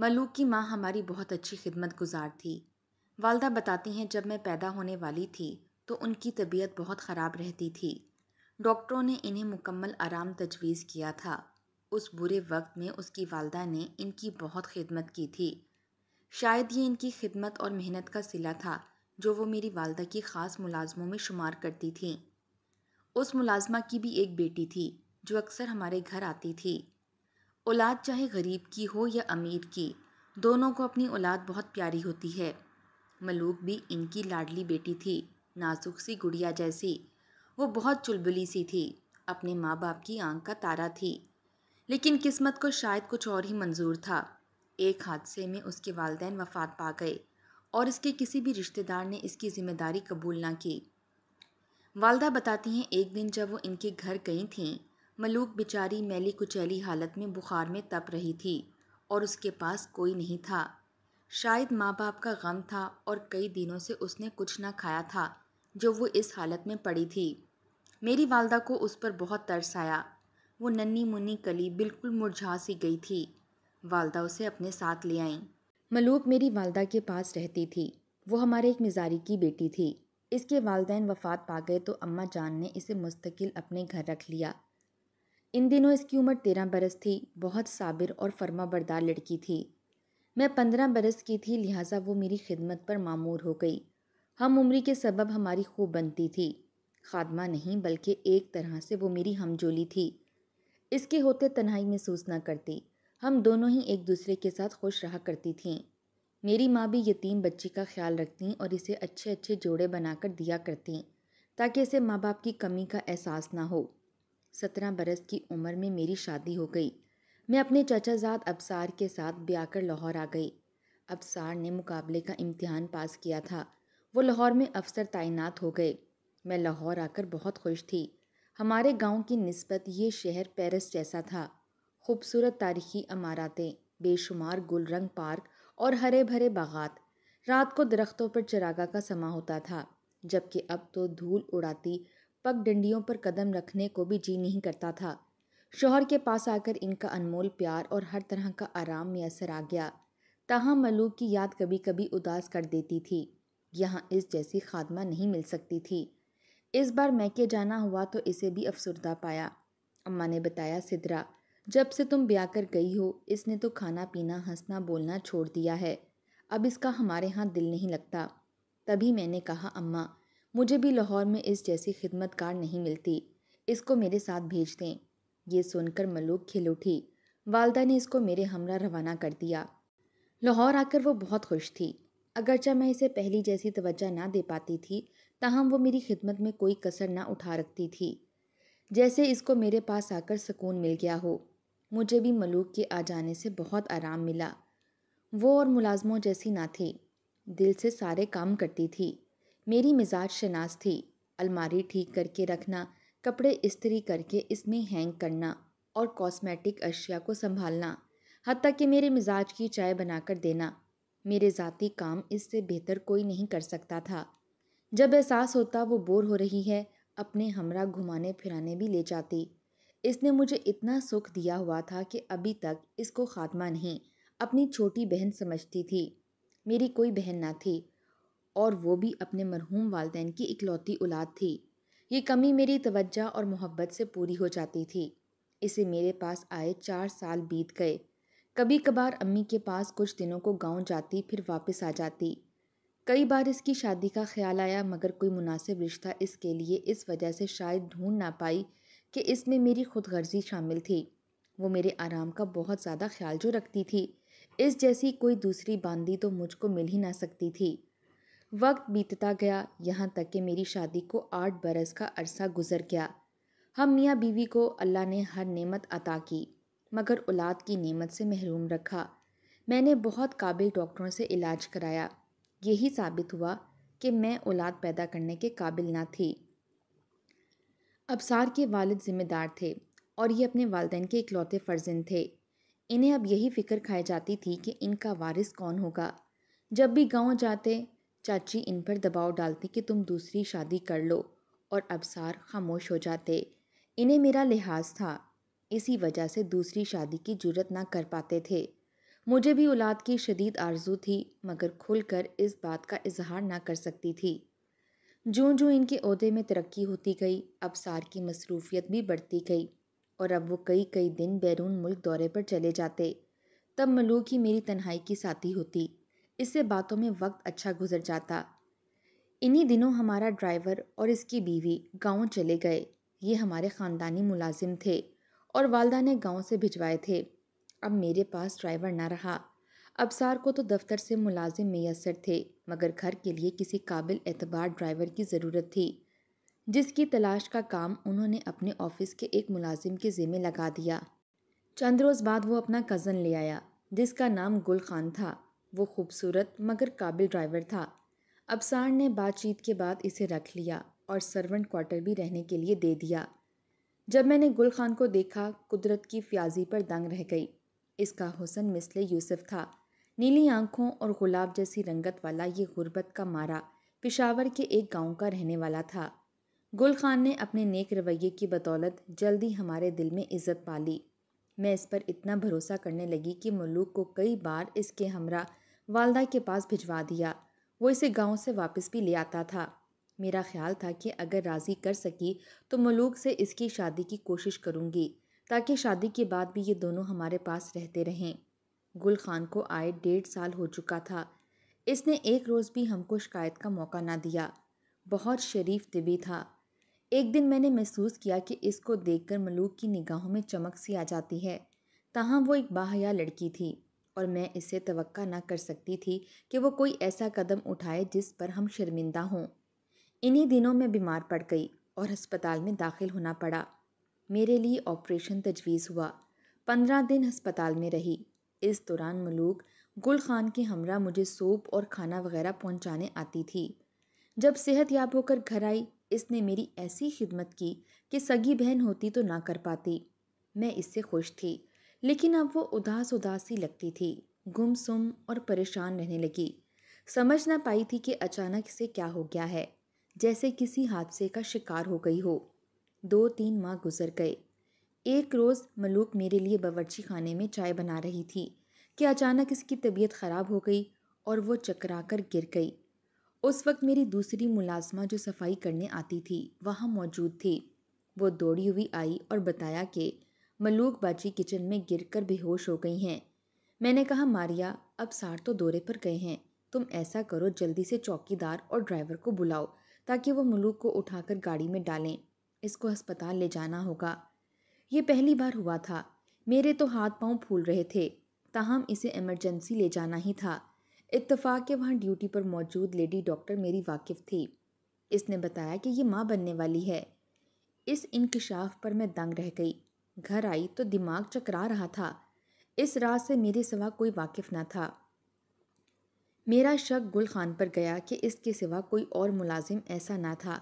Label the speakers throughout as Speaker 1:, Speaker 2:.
Speaker 1: मलूक की माँ हमारी बहुत अच्छी खिदमत गुजार थी वालदा बताती हैं जब मैं पैदा होने वाली थी तो उनकी तबीयत बहुत ख़राब रहती थी डॉक्टरों ने इन्हें मुकम्मल आराम तजवीज़ किया था उस बुरे वक्त में उसकी वालदा ने इनकी बहुत खिदमत की थी शायद ये इनकी खिदमत और मेहनत का सिला था जो वो मेरी वालदा की ख़ास मुलाजमों में शुमार करती थी उस मुलाजमा की भी एक बेटी थी जो अक्सर हमारे घर आती थी औलाद चाहे गरीब की हो या अमीर की दोनों को अपनी औलाद बहुत प्यारी होती है मलूक भी इनकी लाडली बेटी थी नाजुक सी गुड़िया जैसी वो बहुत चुलबुली सी थी अपने माँ बाप की आंख का तारा थी लेकिन किस्मत को शायद कुछ और ही मंजूर था एक हादसे में उसके वालदेन वफात पा गए और इसके किसी भी रिश्तेदार ने इसकी ज़िम्मेदारी कबूल ना की वालदा बताती हैं एक दिन जब वो इनके घर गई थीं मलूक बेचारी मैली कुचैली हालत में बुखार में तप रही थी और उसके पास कोई नहीं था शायद माँ बाप का गम था और कई दिनों से उसने कुछ ना खाया था जो वो इस हालत में पड़ी थी मेरी वालदा को उस पर बहुत तरस आया वो नन्नी मुन्नी कली बिल्कुल मुरझा सी गई थी वालदा उसे अपने साथ ले आई मलूक मेरी वालदा के पास रहती थी वो हमारे एक मिजारी की बेटी थी इसके वालदेन वफात पा गए तो अम्मा जान ने इसे मुस्तकिल अपने घर रख लिया इन दिनों इसकी उम्र तेरह बरस थी बहुत साबिर और फर्मा बरदार लड़की थी मैं पंद्रह बरस की थी लिहाजा वो मेरी खिदमत पर मामूर हो गई हम उम्री के सबब हमारी खूब बनती थी खादमा नहीं बल्कि एक तरह से वो मेरी हमजोली थी इसके होते तन्हाई महसूस ना करती हम दोनों ही एक दूसरे के साथ खुश रहा करती थीं मेरी माँ भी यतीम बच्ची का ख्याल रखती और इसे अच्छे अच्छे जोड़े बनाकर दिया करती ताकि इसे माँ बाप की कमी का एहसास ना हो सत्रह बरस की उम्र में मेरी शादी हो गई मैं अपने चचाजाद अबसार के साथ ब्याह कर लाहौर आ गई अबसार ने मुकाबले का इम्तहान पास किया था वो लाहौर में अफसर तैनात हो गए मैं लाहौर आकर बहुत खुश थी हमारे गांव की नस्बत ये शहर पेरिस जैसा था खूबसूरत तारीखी अमारातें बेशुमार गुलरंग पार्क और हरे भरे बागात रात को दरख्तों पर चरागा का समा होता था जबकि अब तो धूल उड़ाती पगडंडियों पर कदम रखने को भी जी नहीं करता था शोहर के पास आकर इनका अनमोल प्यार और हर तरह का आराम में असर आ गया तहाँ मलूक की याद कभी कभी उदास कर देती थी यहाँ इस जैसी खादमा नहीं मिल सकती थी इस बार मैके जाना हुआ तो इसे भी अफसरदा पाया अम्मा ने बताया सिदरा जब से तुम ब्याह कर गई हो इसने तो खाना पीना हंसना बोलना छोड़ दिया है अब इसका हमारे यहाँ दिल नहीं लगता तभी मैंने कहा अम्मा मुझे भी लाहौर में इस जैसी खिदमतकार नहीं मिलती इसको मेरे साथ भेज दें ये सुनकर मलूक खिल उठी वालदा ने इसको मेरे हमरा रवाना कर दिया लाहौर आकर वो बहुत खुश थी अगरचा मैं इसे पहली जैसी तवज्जा ना दे पाती थी तहम वो मेरी खिदमत में कोई कसर ना उठा रखती थी जैसे इसको मेरे पास आकर सुकून मिल गया हो मुझे भी मलूक के आ जाने से बहुत आराम मिला वो और मुलाजमों जैसी ना थी दिल से सारे काम करती थी मेरी मिजाज शनास थी अलमारी ठीक करके रखना कपड़े इस्तरी करके इसमें हैंग करना और कॉस्मेटिक अशिया को संभालना हती कि मेरे मिजाज की चाय बनाकर देना मेरे ज़ाती काम इससे बेहतर कोई नहीं कर सकता था जब एहसास होता वो बोर हो रही है अपने हमरा घुमाने फिराने भी ले जाती इसने मुझे इतना सुख दिया हुआ था कि अभी तक इसको ख़ात्मा नहीं अपनी छोटी बहन समझती थी मेरी कोई बहन ना थी और वो भी अपने मरहूम वालदेन की इकलौती औलाद थी ये कमी मेरी तवज्जा और मोहब्बत से पूरी हो जाती थी इसे मेरे पास आए चार साल बीत गए कभी कभार अम्मी के पास कुछ दिनों को गांव जाती फिर वापस आ जाती कई बार इसकी शादी का ख्याल आया मगर कोई मुनासिब रिश्ता इसके लिए इस वजह से शायद ढूंढ ना पाई कि इसमें मेरी खुद गर्जी शामिल थी वो मेरे आराम का बहुत ज़्यादा ख्याल जो रखती थी इस जैसी कोई दूसरी बांदी तो मुझको मिल ही ना सकती थी वक्त बीतता गया यहाँ तक कि मेरी शादी को आठ बरस का अरसा गुजर गया हम मियाँ बीवी को अल्लाह ने हर नेमत अता की मगर औलाद की नेमत से महरूम रखा मैंने बहुत काबिल डॉक्टरों से इलाज कराया यही साबित हुआ कि मैं औलाद पैदा करने के काबिल ना थी अबसार के वालिद ज़िम्मेदार थे और ये अपने वालदे के इकलौते फ़र्जन थे इन्हें अब यही फ़िक्र खाई जाती थी कि इनका वारिस कौन होगा जब भी गांव जाते चाची इन पर दबाव डालती कि तुम दूसरी शादी कर लो और अबसार खामोश हो जाते इन्हें मेरा लिहाज था इसी वजह से दूसरी शादी की जरूरत ना कर पाते थे मुझे भी औलाद की शदीद आरजू थी मगर खुलकर इस बात का इजहार ना कर सकती थी जो जो इनके अहदे में तरक्की होती गई अबसार की मसरूफियत भी बढ़ती गई और अब वो कई कई दिन बैरून मुल्क दौरे पर चले जाते तब मलूक ही मेरी तन्हाई की साथी होती इससे बातों में वक्त अच्छा गुजर जाता इन्हीं दिनों हमारा ड्राइवर और इसकी बीवी गांव चले गए ये हमारे ख़ानदानी मुलाजिम थे और वालदा ने गांव से भिजवाए थे अब मेरे पास ड्राइवर ना रहा अबसार को तो दफ्तर से मुलाजिम मैसर थे मगर घर के लिए किसी काबिल एतबार ड्राइवर की ज़रूरत थी जिसकी तलाश का काम उन्होंने अपने ऑफिस के एक मुलाजिम के ज़िम्मे लगा दिया चंद रोज़ बाद वो अपना कज़न ले आया जिसका नाम गुल खान था वो खूबसूरत मगर काबिल ड्राइवर था अबसार ने बातचीत के बाद इसे रख लिया और सर्वेंट क्वार्टर भी रहने के लिए दे दिया जब मैंने गुल खान को देखा कुदरत की फ्याजी पर दंग रह गई इसका हुसन मिसले यूसुफ था नीली आंखों और गुलाब जैसी रंगत वाला ये गुर्बत का मारा पिशावर के एक गांव का रहने वाला था गुल खान ने अपने नेक रवैये की बदौलत जल्दी हमारे दिल में इज़्ज़त पा ली मैं इस पर इतना भरोसा करने लगी कि मलूक को कई बार इसके हमरा वालदा के पास भिजवा दिया वो इसे गांव से वापस भी ले आता था मेरा ख्याल था कि अगर राज़ी कर सकी तो मलूक से इसकी शादी की कोशिश करूँगी ताकि शादी के बाद भी ये दोनों हमारे पास रहते रहें गुल खान को आए डेढ़ साल हो चुका था इसने एक रोज़ भी हमको शिकायत का मौका ना दिया बहुत शरीफ तबी था एक दिन मैंने महसूस किया कि इसको देखकर मलूक की निगाहों में चमक सी आ जाती है तहाँ वो एक बाहया लड़की थी और मैं इसे तवक्का ना कर सकती थी कि वो कोई ऐसा कदम उठाए जिस पर हम शर्मिंदा हों इन्हीं दिनों मैं बीमार पड़ गई और अस्पताल में दाखिल होना पड़ा मेरे लिए ऑपरेशन तजवीज़ हुआ पंद्रह दिन अस्पताल में रही इस दौरान मलूक गुल खान की हमरा मुझे सूप और खाना वगैरह पहुंचाने आती थी जब सेहत याब होकर घर आई इसने मेरी ऐसी खिदमत की कि सगी बहन होती तो ना कर पाती मैं इससे खुश थी लेकिन अब वो उदास उदास ही लगती थी गुमसुम और परेशान रहने लगी समझ ना पाई थी कि अचानक से क्या हो गया है जैसे किसी हादसे का शिकार हो गई हो दो तीन माह गुजर गए एक रोज़ मलूक मेरे लिए बावर्ची खाने में चाय बना रही थी कि अचानक इसकी तबीयत ख़राब हो गई और वो चकरा कर गिर गई उस वक्त मेरी दूसरी मुलाजमा जो सफाई करने आती थी वहाँ मौजूद थी वो दौड़ी हुई आई और बताया कि मलूक बाजी किचन में गिरकर बेहोश हो गई हैं मैंने कहा मारिया अब सार तो दौरे पर गए हैं तुम ऐसा करो जल्दी से चौकीदार और ड्राइवर को बुलाओ ताकि वो मलूक को उठाकर गाड़ी में डालें इसको अस्पताल ले जाना होगा ये पहली बार हुआ था मेरे तो हाथ पांव फूल रहे थे ताहम इसे इमरजेंसी ले जाना ही था इतफाक़ के वहाँ ड्यूटी पर मौजूद लेडी डॉक्टर मेरी वाकिफ थी इसने बताया कि ये माँ बनने वाली है इस इनकशाफ पर मैं दंग रह गई घर आई तो दिमाग चकरा रहा था इस रात से मेरे सिवा कोई वाकिफ ना था मेरा शक गुल खान पर गया कि इसके सिवा कोई और मुलाजिम ऐसा ना था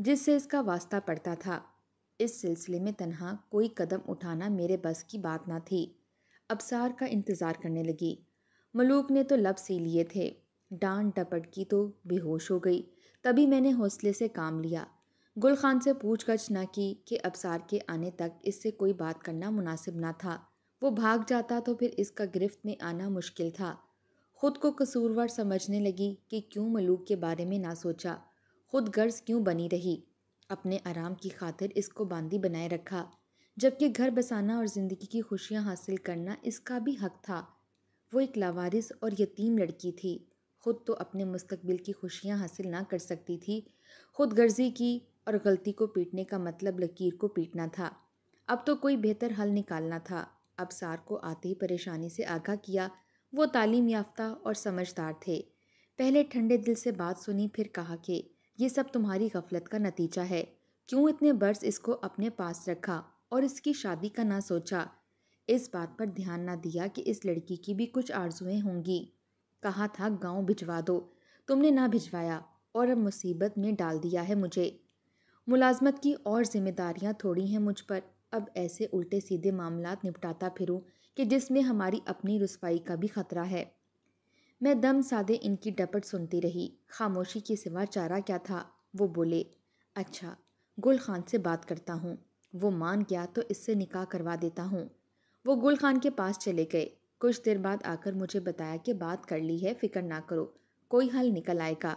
Speaker 1: जिससे इसका वास्ता पड़ता था इस सिलसिले में तनहा कोई कदम उठाना मेरे बस की बात ना थी अबसार का इंतज़ार करने लगी मलूक ने तो लब सी लिए थे डांट डपट की तो बेहोश हो गई तभी मैंने हौसले से काम लिया गुल खान से पूछ गछ न की कि अबसार के आने तक इससे कोई बात करना मुनासिब ना था वो भाग जाता तो फिर इसका गिरफ्त में आना मुश्किल था खुद को कसूरवार समझने लगी कि क्यों मलूक के बारे में ना सोचा खुद गर्ज क्यों बनी रही अपने आराम की खातिर इसको बांदी बनाए रखा जबकि घर बसाना और ज़िंदगी की खुशियाँ हासिल करना इसका भी हक था वो एक लावारिस और यतीम लड़की थी खुद तो अपने मुस्तबिल की खुशियाँ हासिल ना कर सकती थी खुद गर्जी की और गलती को पीटने का मतलब लकीर को पीटना था अब तो कोई बेहतर हल निकालना था अब सार को आते ही परेशानी से आगाह किया वो तालीम याफ्ता और समझदार थे पहले ठंडे दिल से बात सुनी फिर कहा कि ये सब तुम्हारी गफलत का नतीजा है क्यों इतने बर्स इसको अपने पास रखा और इसकी शादी का ना सोचा इस बात पर ध्यान ना दिया कि इस लड़की की भी कुछ आरजुएँ होंगी कहा था गांव भिजवा दो तुमने ना भिजवाया और अब मुसीबत में डाल दिया है मुझे मुलाजमत की और ज़िम्मेदारियाँ थोड़ी हैं मुझ पर अब ऐसे उल्टे सीधे मामला निपटाता फिरूँ कि जिसमें हमारी अपनी रसवाई का भी ख़तरा है मैं दम सादे इनकी डपट सुनती रही खामोशी के सिवा चारा क्या था वो बोले अच्छा गुल खान से बात करता हूँ वो मान गया तो इससे निकाह करवा देता हूँ वो गुल खान के पास चले गए कुछ देर बाद आकर मुझे बताया कि बात कर ली है फिक्र ना करो कोई हल निकल आएगा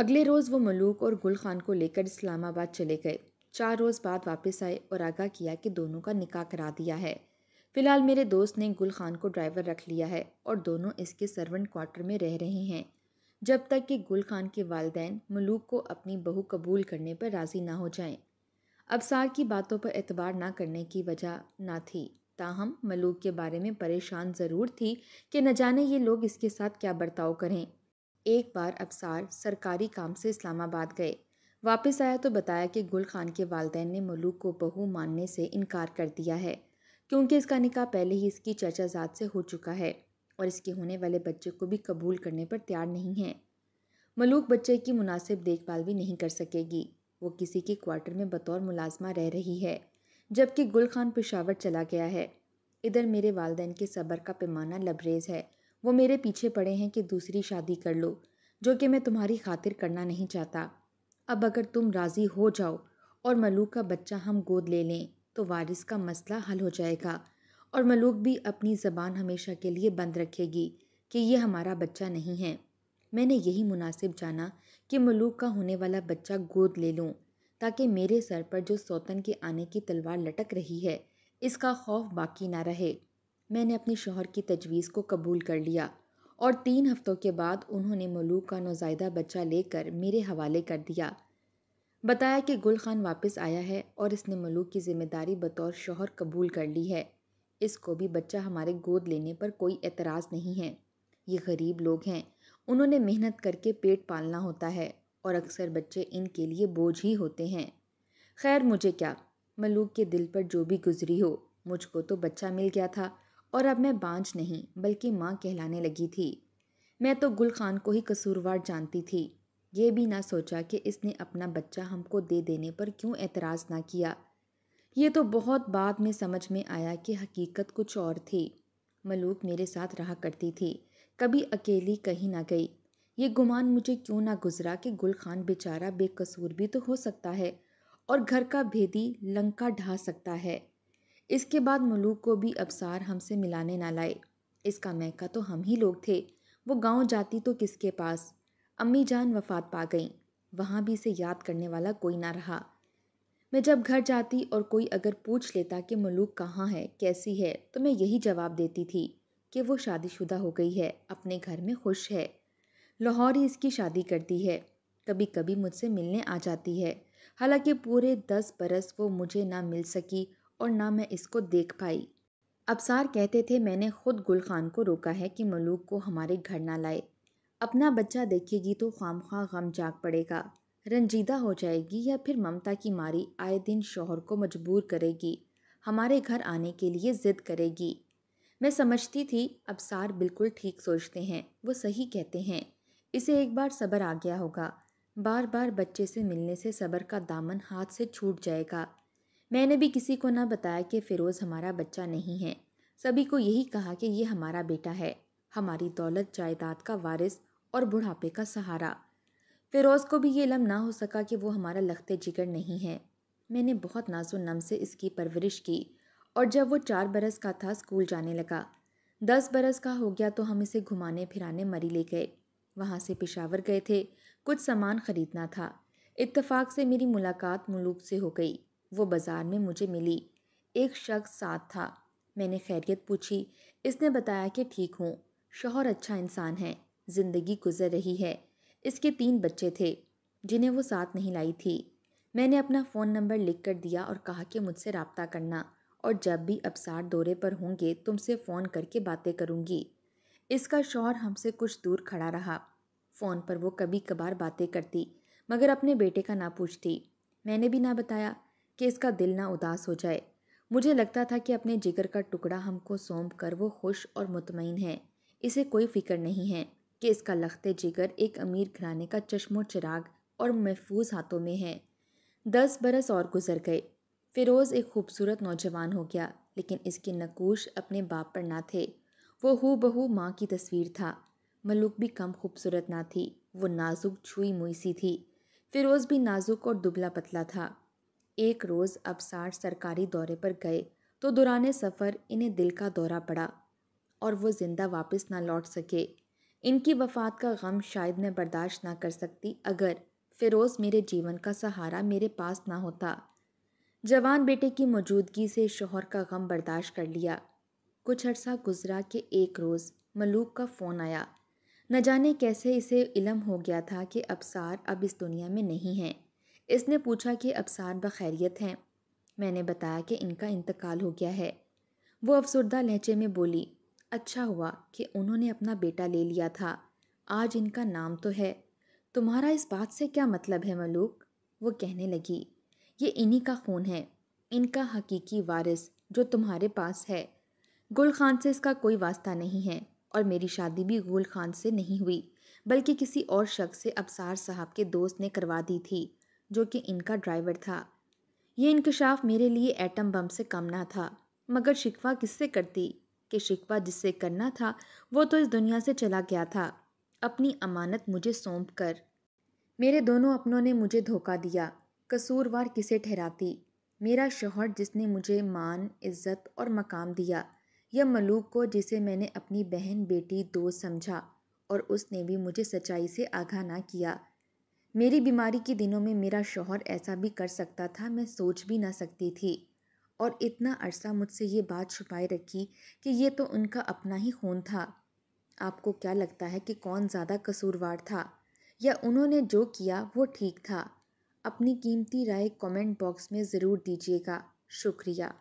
Speaker 1: अगले रोज़ वो मलूक और गुल खान को लेकर इस्लामाबाद चले गए चार रोज़ बाद वापस आए और आगाह किया कि दोनों का निकाह करा दिया है फिलहाल मेरे दोस्त ने गुल खान को ड्राइवर रख लिया है और दोनों इसके सर्वेंट क्वार्टर में रह रहे हैं जब तक कि गुल खान के वालदेन मलूक को अपनी बहू कबूल करने पर राज़ी ना हो जाएं। अबसार की बातों पर एतबार ना करने की वजह ना थी ताहम मलूक के बारे में परेशान ज़रूर थी कि न जाने ये लोग इसके साथ क्या बर्ताव करें एक बार अबसार सरकारी काम से इस्लामाबाद गए वापस आया तो बताया कि गुल खान के वालदेन ने मलूक को बहू मानने से इनकार कर दिया है क्योंकि इसका निकाह पहले ही इसकी चचाजात से हो चुका है और इसके होने वाले बच्चे को भी कबूल करने पर तैयार नहीं है मलूक बच्चे की मुनासिब देखभाल भी नहीं कर सकेगी वो किसी के क्वार्टर में बतौर मुलाजमा रह रही है जबकि गुल खान पेशावर चला गया है इधर मेरे वालदेन के सब्र का पैमाना लबरेज है वो मेरे पीछे पड़े हैं कि दूसरी शादी कर लो जो कि मैं तुम्हारी खातिर करना नहीं चाहता अब अगर तुम राज़ी हो जाओ और मलूक का बच्चा हम गोद ले लें तो वारिस का मसला हल हो जाएगा और मलूक भी अपनी ज़बान हमेशा के लिए बंद रखेगी कि ये हमारा बच्चा नहीं है मैंने यही मुनासिब जाना कि मलूक का होने वाला बच्चा गोद ले लूँ ताकि मेरे सर पर जो सौतन के आने की तलवार लटक रही है इसका खौफ बाकी ना रहे मैंने अपने शोहर की तजवीज़ को कबूल कर लिया और तीन हफ्तों के बाद उन्होंने मलूक का नौजायदा बच्चा लेकर मेरे हवाले कर दिया बताया कि गुल खान वापस आया है और इसने मलूक की ज़िम्मेदारी बतौर शोहर कबूल कर ली है इसको भी बच्चा हमारे गोद लेने पर कोई एतराज़ नहीं है ये गरीब लोग हैं उन्होंने मेहनत करके पेट पालना होता है और अक्सर बच्चे इनके लिए बोझ ही होते हैं खैर मुझे क्या मलूक के दिल पर जो भी गुजरी हो मुझको तो बच्चा मिल गया था और अब मैं बांझ नहीं बल्कि माँ कहलाने लगी थी मैं तो गुल खान को ही कसूरवार जानती थी ये भी ना सोचा कि इसने अपना बच्चा हमको दे देने पर क्यों एतराज़ ना किया ये तो बहुत बाद में समझ में आया कि हकीकत कुछ और थी मलूक मेरे साथ रहा करती थी कभी अकेली कहीं ना गई ये गुमान मुझे क्यों ना गुजरा कि गुल खान बेचारा बेकसूर भी तो हो सकता है और घर का भेदी लंका ढा सकता है इसके बाद मलूक को भी अबसार हमसे मिलाने ना लाए इसका महका तो हम ही लोग थे वो गांव जाती तो किसके पास अम्मी जान वफात पा गईं वहाँ भी इसे याद करने वाला कोई ना रहा मैं जब घर जाती और कोई अगर पूछ लेता कि मलूक कहाँ है कैसी है तो मैं यही जवाब देती थी कि वो शादीशुदा हो गई है अपने घर में खुश है लाहौर ही इसकी शादी करती है कभी कभी मुझसे मिलने आ जाती है हालांकि पूरे दस बरस वो मुझे ना मिल सकी और ना मैं इसको देख पाई अबसार कहते थे मैंने खुद गुल खान को रोका है कि मलूक को हमारे घर ना लाए अपना बच्चा देखेगी तो खाम खा गम जाग पड़ेगा रंजीदा हो जाएगी या फिर ममता की मारी आए दिन शोहर को मजबूर करेगी हमारे घर आने के लिए ज़िद करेगी मैं समझती थी अबसार बिल्कुल ठीक सोचते हैं वो सही कहते हैं इसे एक बार सब्र आ गया होगा बार बार बच्चे से मिलने से सब्र का दामन हाथ से छूट जाएगा मैंने भी किसी को ना बताया कि फ़िरोज़ हमारा बच्चा नहीं है सभी को यही कहा कि ये हमारा बेटा है हमारी दौलत जायदाद का वारिस और बुढ़ापे का सहारा फ़िरोज़ को भी ये लम ना हो सका कि वो हमारा लखते जिगर नहीं है मैंने बहुत नाजो नम से इसकी परवरिश की और जब वो चार बरस का था स्कूल जाने लगा दस बरस का हो गया तो हम इसे घुमाने फिराने मरी ले गए वहाँ से पिशावर गए थे कुछ सामान ख़रीदना था इत्तफाक से मेरी मुलाकात मलूक से हो गई वो बाज़ार में मुझे मिली एक शख्स साथ था मैंने खैरियत पूछी इसने बताया कि ठीक हूँ शोहर अच्छा इंसान है ज़िंदगी गुजर रही है इसके तीन बच्चे थे जिन्हें वो साथ नहीं लाई थी मैंने अपना फ़ोन नंबर लिख कर दिया और कहा कि मुझसे रबता करना और जब भी अबसार दौरे पर होंगे तुमसे फ़ोन करके बातें करूँगी इसका शोहर हमसे कुछ दूर खड़ा रहा फ़ोन पर वो कभी कभार बातें करती मगर अपने बेटे का ना पूछती मैंने भी ना बताया कि इसका दिल ना उदास हो जाए मुझे लगता था कि अपने जिगर का टुकड़ा हमको सौंप कर वो खुश और मुतमिन है इसे कोई फिक्र नहीं है कि इसका लखते जिगर एक अमीर घराने का चश्मो चिराग और महफूज हाथों में है दस बरस और गुजर गए फिरोज़ एक खूबसूरत नौजवान हो गया लेकिन इसके नकूश अपने बाप पर ना थे वो हु बहू माँ की तस्वीर था मलुक भी कम खूबसूरत ना थी वो नाजुक छुई मुईसी थी फिरोज़ भी नाजुक और दुबला पतला था एक रोज़ अबसार सरकारी दौरे पर गए तो दुराने सफ़र इन्हें दिल का दौरा पड़ा और वो ज़िंदा वापस ना लौट सके इनकी वफ़ात का गम शायद मैं बर्दाश्त ना कर सकती अगर फ़िरोज़ मेरे जीवन का सहारा मेरे पास ना होता जवान बेटे की मौजूदगी से शोहर का गम बर्दाश्त कर लिया कुछ अरसा गुजरा कि एक रोज़ मलूक का फ़ोन आया न जाने कैसे इसे इलम हो गया था कि अबसार अब इस दुनिया में नहीं हैं इसने पूछा कि अफसार बखैरियत हैं मैंने बताया कि इनका इंतकाल हो गया है वो अफसरदा लहजे में बोली अच्छा हुआ कि उन्होंने अपना बेटा ले लिया था आज इनका नाम तो है तुम्हारा इस बात से क्या मतलब है मलूक वो कहने लगी ये इन्हीं का खून है इनका हकीकी वारिस जो तुम्हारे पास है गुल खान से इसका कोई वास्ता नहीं है और मेरी शादी भी गुल खान से नहीं हुई बल्कि किसी और शख्स से अबसार साहब के दोस्त ने करवा दी थी जो कि इनका ड्राइवर था यह इंकशाफ मेरे लिए एटम बम से कम ना था मगर शिकवा किससे करती कि शिकवा जिससे करना था वो तो इस दुनिया से चला गया था अपनी अमानत मुझे सौंप कर मेरे दोनों अपनों ने मुझे धोखा दिया कसूरवार किसे ठहराती मेरा शोहर जिसने मुझे मान इज्जत और मकाम दिया या मलूक को जिसे मैंने अपनी बहन बेटी दोस्त समझा और उसने भी मुझे सच्चाई से आगाह ना किया मेरी बीमारी के दिनों में मेरा शौहर ऐसा भी कर सकता था मैं सोच भी ना सकती थी और इतना अरसा मुझसे ये बात छुपाए रखी कि ये तो उनका अपना ही खून था आपको क्या लगता है कि कौन ज़्यादा कसूरवार था या उन्होंने जो किया वो ठीक था अपनी कीमती राय कमेंट बॉक्स में ज़रूर दीजिएगा शुक्रिया